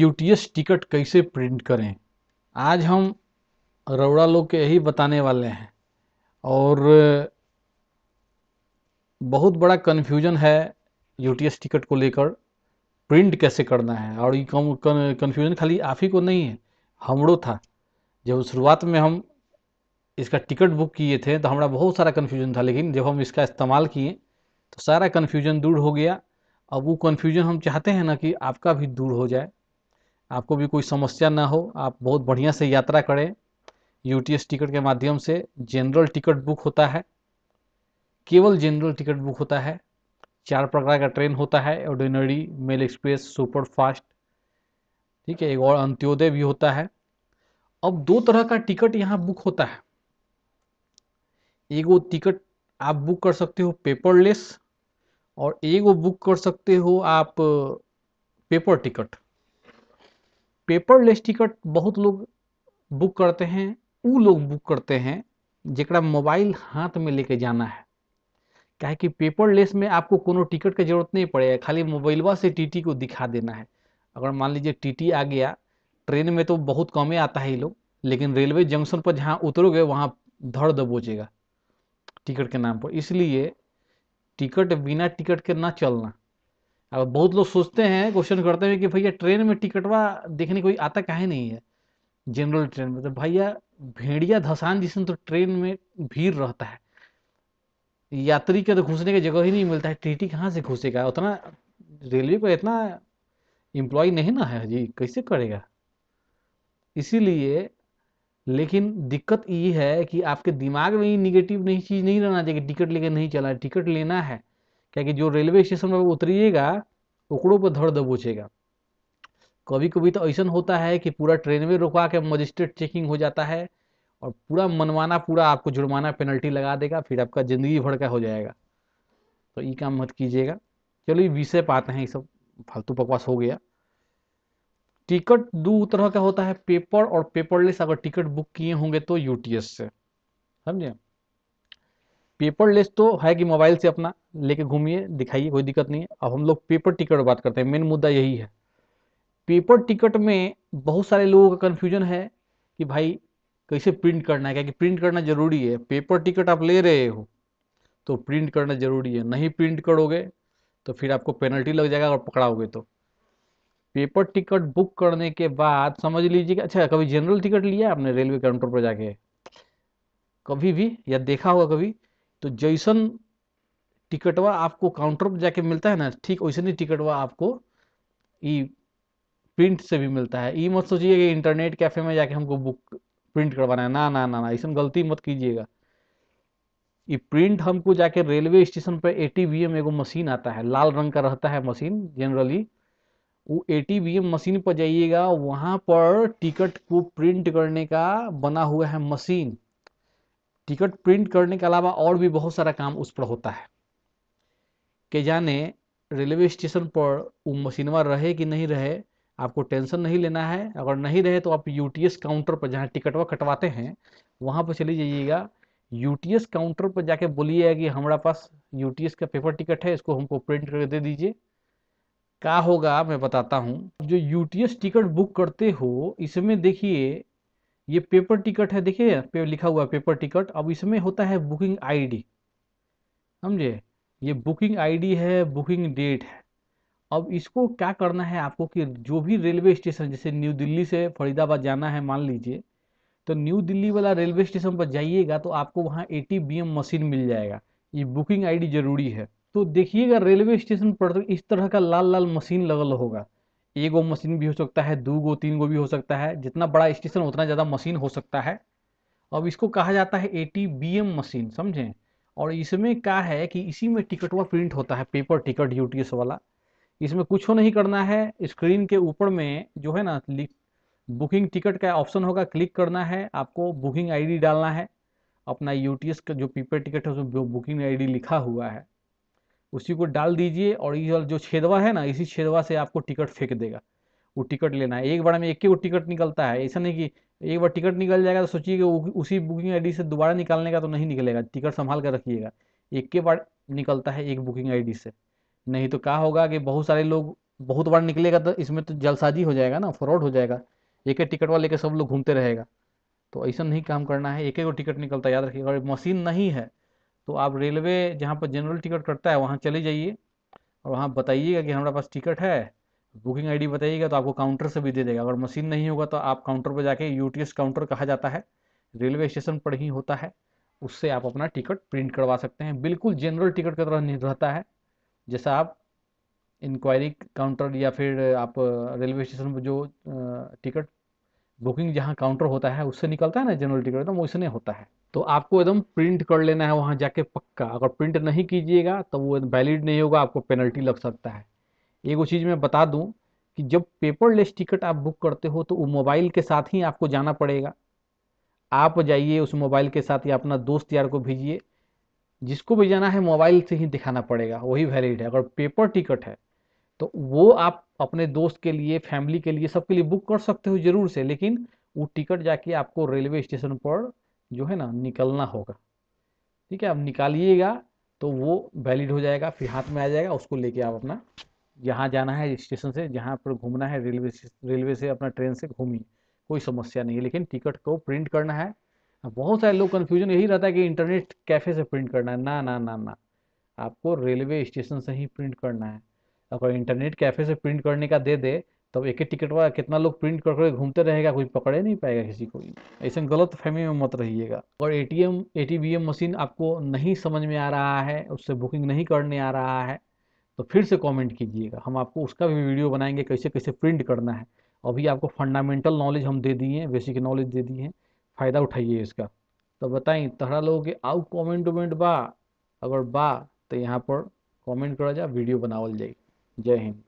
you ticket कैसे print करें आज हम रौड़ा लोग के यही बताने वाले हैं और बहुत बड़ा कन्फ्यूजन है यू टिकट को लेकर प्रिंट कैसे करना है और ये कन्फ्यूजन खाली आप ही को नहीं है हमड़ो था जब शुरुआत में हम इसका टिकट बुक किए थे तो हमारा बहुत सारा कन्फ्यूजन था लेकिन जब हम इसका इस्तेमाल किए तो सारा कन्फ्यूजन दूर हो गया अब वो कन्फ्यूजन हम चाहते हैं ना कि आपका भी दूर हो जाए आपको भी कोई समस्या ना हो आप बहुत बढ़िया से यात्रा करें यूटीएस टिकट के माध्यम से जनरल टिकट बुक होता है केवल जनरल टिकट बुक होता है चार प्रकार का ट्रेन होता है ordinary mail express super fast ठीक है एक और अंत्योदय भी होता है अब दो तरह का टिकट यहाँ बुक होता है एक वो टिकट आप बुक कर सकते हो पेपरलेस और एक वो बुक कर सकते हो आप पेपर टिकट पेपरलेस टिकट बहुत लोग बुक करते हैं वो लोग बुक करते हैं जरा मोबाइल हाथ में लेके जाना है क्या कि पेपरलेस में आपको कोनो टिकट की जरूरत नहीं पड़ेगा खाली मोबाइलवा से टीटी को दिखा देना है अगर मान लीजिए टीटी आ गया ट्रेन में तो बहुत कम ही आता है ये लोग लेकिन रेलवे जंक्शन पर जहाँ उतरोगे वहाँ धड़ दबोचेगा टिकट के नाम पर इसलिए टिकट बिना टिकट के ना चलना अब बहुत लोग सोचते हैं क्वेश्चन करते हैं कि भैया ट्रेन में टिकटवा देखने कोई आता काहे नहीं है जनरल ट्रेन में तो भैया भेड़िया धसान जिसमें तो ट्रेन में भीड़ रहता है यात्री के तो घुसने की जगह ही नहीं मिलता है टीटी कहाँ से घुसेगा उतना रेलवे को इतना एम्प्लॉय नहीं ना है जी कैसे करेगा इसीलिए लेकिन दिक्कत ये है कि आपके दिमाग में ही निगेटिव नहीं चीज़ नहीं रहना चाहिए टिकट लेके नहीं चला टिकट लेना है क्या कि जो रेलवे स्टेशन में उतरिएगा उकड़ों पर धड़ दबोचेगा कभी कभी तो ऐसा होता है कि पूरा ट्रेन में रुका के मजिस्ट्रेट चेकिंग हो जाता है और पूरा मनवाना पूरा आपको जुर्माना पेनल्टी लगा देगा फिर आपका ज़िंदगी भर का हो जाएगा तो ये काम मत कीजिएगा चलो ये विषय पाते आते हैं ये सब फालतू बकवास हो गया टिकट दो तरह का होता है पेपर और पेपरलेस अगर टिकट बुक किए होंगे तो यूटीएस से समझे पेपर लेस तो है कि मोबाइल से अपना लेके घूमिए दिखाइए कोई दिक्कत नहीं है अब हम लोग पेपर टिकट बात करते हैं मेन मुद्दा यही है पेपर टिकट में बहुत सारे लोगों का कन्फ्यूजन है कि भाई कैसे प्रिंट करना है क्या कि प्रिंट करना जरूरी है पेपर टिकट आप ले रहे हो तो प्रिंट करना जरूरी है नहीं प्रिंट करोगे तो फिर आपको पेनल्टी लग जाएगा अगर पकड़ाओगे तो पेपर टिकट बुक करने के बाद समझ लीजिए कि अच्छा कभी जनरल टिकट लिया आपने रेलवे काउंटर पर जाके कभी भी या देखा होगा कभी तो जैसन टिकटवा आपको काउंटर पर जाके मिलता है ना ठीक वैसे ही टिकटवा आपको ई प्रिंट से भी मिलता है ये मत सोचिए कि इंटरनेट कैफे में जाके हमको बुक प्रिंट करवाना है ना ना ना ना ऐसा गलती मत कीजिएगा ये प्रिंट हमको जाके रेलवे स्टेशन पर ए टी वी एम एगो मशीन आता है लाल रंग का रहता है मशीन जनरली वो A T V M machine पर जाइएगा वहाँ पर टिकट को प्रिंट करने का बना हुआ है मशीन टिकट प्रिंट करने के अलावा और भी बहुत सारा काम उस पर होता है कि जाने रेलवे स्टेशन पर वो मशीनवा रहे कि नहीं रहे आपको टेंशन नहीं लेना है अगर नहीं रहे तो आप यूटीएस काउंटर पर जहाँ टिकटवा कटवाते हैं वहाँ पर चले जाइएगा यूटीएस काउंटर पर जाके बोलिएगा कि हमारा पास यूटीएस का पेपर टिकट है इसको हमको प्रिंट करके दे दीजिए क्या होगा मैं बताता हूँ जो यूटीएस टिकट बुक करते हो इसमें देखिए ये पेपर टिकट है देखिए पे लिखा हुआ है पेपर टिकट अब इसमें होता है बुकिंग आईडी समझे ये बुकिंग आईडी है बुकिंग डेट है अब इसको क्या करना है आपको कि जो भी रेलवे स्टेशन जैसे न्यू दिल्ली से फरीदाबाद जाना है मान लीजिए तो न्यू दिल्ली वाला रेलवे स्टेशन पर जाइएगा तो आपको वहाँ ए टी मशीन मिल जाएगा ये बुकिंग आई जरूरी है तो देखिएगा रेलवे स्टेशन पर तो इस तरह का लाल लाल मशीन लगल होगा एक गो मशीन भी हो सकता है दो गो तीन गो भी हो सकता है जितना बड़ा स्टेशन उतना ज़्यादा मशीन हो सकता है अब इसको कहा जाता है A T B M machine समझें और इसमें क्या है कि इसी में टिकट व प्रिंट होता है पेपर टिकट यूटीएस वाला इसमें कुछ नहीं करना है स्क्रीन के ऊपर में जो है ना बुकिंग टिकट का ऑप्शन होगा क्लिक करना है आपको बुकिंग आईडी डालना है अपना यूटीएस का जो पेपर टिकट है उसमें बुकिंग आईडी लिखा हुआ है उसी को डाल दीजिए और ये जो छेदवा है ना इसी छेदवा से आपको टिकट फेंक देगा वो टिकट लेना है एक बार में एक ही वो टिकट निकलता है ऐसा नहीं कि एक बार टिकट निकल जाएगा तो सोचिए कि उसी बुकिंग आईडी से दोबारा निकालने का तो नहीं निकलेगा टिकट संभाल कर रखिएगा एक के बार निकलता है एक बुकिंग आईडी से नहीं तो क्या होगा कि बहुत सारे लोग बहुत बार निकलेगा तो इसमें तो जलसाजी हो जाएगा ना फ्रॉड हो जाएगा एक एक टिकट वाले के सब लोग घूमते रहेगा तो ऐसा नहीं काम करना है एक एक को टिकट निकलता है याद रखिएगा मशीन नहीं है तो आप रेलवे जहाँ पर जनरल टिकट कटता है वहाँ चले जाइए और वहाँ बताइएगा कि हमारे पास टिकट है बुकिंग आईडी बताइएगा तो आपको काउंटर से भी दे देगा अगर मशीन नहीं होगा तो आप काउंटर पर जाके यूटीएस काउंटर कहा जाता है रेलवे स्टेशन पर ही होता है उससे आप अपना टिकट प्रिंट करवा सकते हैं बिल्कुल जनरल टिकट की तरह नहीं रहता है जैसा आप इंक्वायरी काउंटर या फिर आप रेलवे स्टेशन पर जो टिकट बुकिंग जहाँ काउंटर होता है उससे निकलता है ना जनरल टिकट एकदम वैसे नहीं होता है तो आपको एकदम प्रिंट कर लेना है वहाँ जाके पक्का अगर प्रिंट नहीं कीजिएगा तो वो वैलिड नहीं होगा आपको पेनल्टी लग सकता है एक चीज़ मैं बता दूँ कि जब पेपरलेस टिकट आप बुक करते हो तो वो मोबाइल के साथ ही आपको जाना पड़ेगा आप जाइए उस मोबाइल के साथ या अपना दोस्त यार को भेजिए जिसको भी जाना है मोबाइल से ही दिखाना पड़ेगा वही वैलिड है अगर पेपर टिकट है तो वो आप अपने दोस्त के लिए फैमिली के लिए सबके लिए बुक कर सकते हो जरूर से लेकिन वो टिकट जाके आपको रेलवे स्टेशन पर जो है ना निकलना होगा ठीक है आप निकालिएगा तो वो वैलिड हो जाएगा फिर हाथ में आ जाएगा उसको लेके आप अपना जहाँ जाना है स्टेशन से जहाँ पर घूमना है रेलवे रेलवे से अपना ट्रेन से घूमिए कोई समस्या नहीं है लेकिन टिकट को प्रिंट करना है बहुत सारे लोग कन्फ्यूजन यही रहता है कि इंटरनेट कैफ़े से प्रिंट करना है ना ना ना ना आपको रेलवे स्टेशन से ही प्रिंट करना है अगर इंटरनेट कैफे से प्रिंट करने का दे दे तब एक ही टिकट वाला कितना लोग प्रिंट कर कर घूमते रहेगा कोई पकड़े नहीं पाएगा किसी को ऐसे गलत फहमी में मत रहिएगा और A T M A T M machine आपको नहीं समझ में आ रहा है उससे बुकिंग नहीं करने आ रहा है तो फिर से कमेंट कीजिएगा हम आपको उसका भी वीडियो बनाएंगे कैसे कैसे प्रिंट करना है अभी आपको फंडामेंटल नॉलेज हम दे दिए हैं बेसिक नॉलेज दे दिए हैं फ़ायदा उठाइए इसका तो बताएं तहरा लोगों के आउ कमेंट उमेंट बा अगर बा तो यहाँ पर कमेंट करा जाए वीडियो बनावल जाए जय हिंद